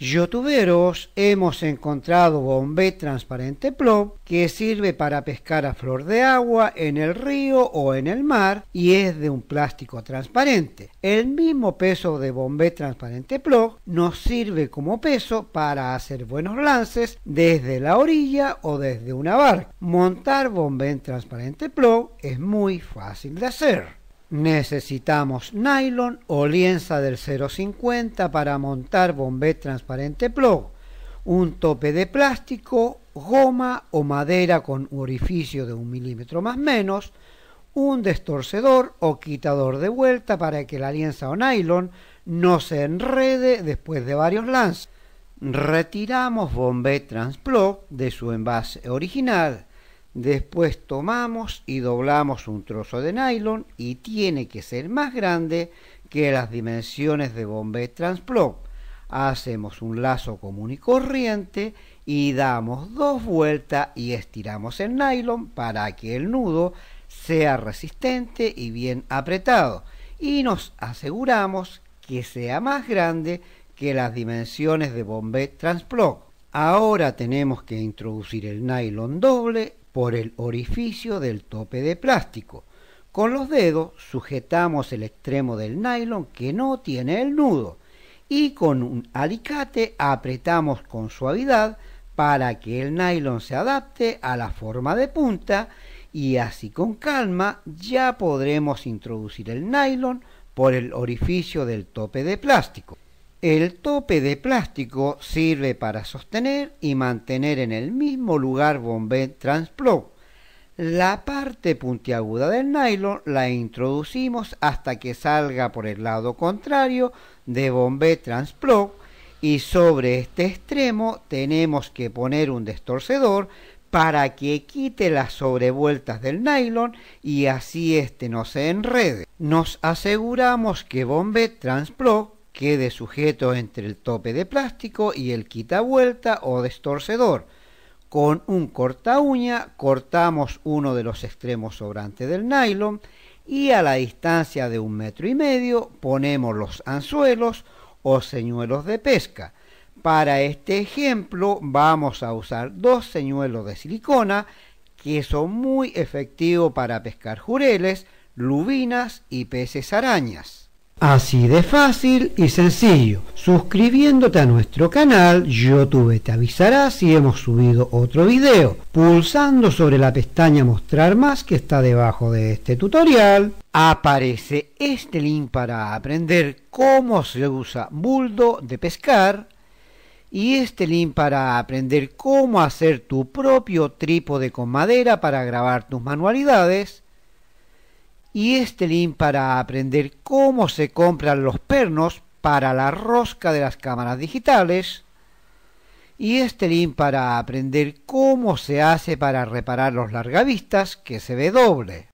Youtuberos hemos encontrado bombé transparente plop que sirve para pescar a flor de agua en el río o en el mar y es de un plástico transparente. El mismo peso de bombé transparente plop nos sirve como peso para hacer buenos lances desde la orilla o desde una barca. Montar bombé transparente plop es muy fácil de hacer. Necesitamos nylon o lienza del 050 para montar bombé transparente plug, un tope de plástico, goma o madera con orificio de un milímetro más menos, un destorcedor o quitador de vuelta para que la lienza o nylon no se enrede después de varios lances. Retiramos bombé transplug de su envase original Después tomamos y doblamos un trozo de nylon y tiene que ser más grande que las dimensiones de Bombay Transplop. Hacemos un lazo común y corriente y damos dos vueltas y estiramos el nylon para que el nudo sea resistente y bien apretado. Y nos aseguramos que sea más grande que las dimensiones de Bombay Transplop. Ahora tenemos que introducir el nylon doble por el orificio del tope de plástico. Con los dedos sujetamos el extremo del nylon que no tiene el nudo y con un alicate apretamos con suavidad para que el nylon se adapte a la forma de punta y así con calma ya podremos introducir el nylon por el orificio del tope de plástico. El tope de plástico sirve para sostener y mantener en el mismo lugar bombé transpló La parte puntiaguda del nylon la introducimos hasta que salga por el lado contrario de bombé transpló y sobre este extremo tenemos que poner un destorcedor para que quite las sobrevueltas del nylon y así éste no se enrede. Nos aseguramos que bombe transpló quede sujeto entre el tope de plástico y el vuelta o destorcedor. Con un corta uña cortamos uno de los extremos sobrantes del nylon y a la distancia de un metro y medio ponemos los anzuelos o señuelos de pesca. Para este ejemplo vamos a usar dos señuelos de silicona que son muy efectivos para pescar jureles, lubinas y peces arañas. Así de fácil y sencillo. Suscribiéndote a nuestro canal, YouTube te avisará si hemos subido otro video. Pulsando sobre la pestaña Mostrar más que está debajo de este tutorial, aparece este link para aprender cómo se usa Buldo de pescar y este link para aprender cómo hacer tu propio trípode con madera para grabar tus manualidades y este link para aprender cómo se compran los pernos para la rosca de las cámaras digitales y este link para aprender cómo se hace para reparar los largavistas que se ve doble.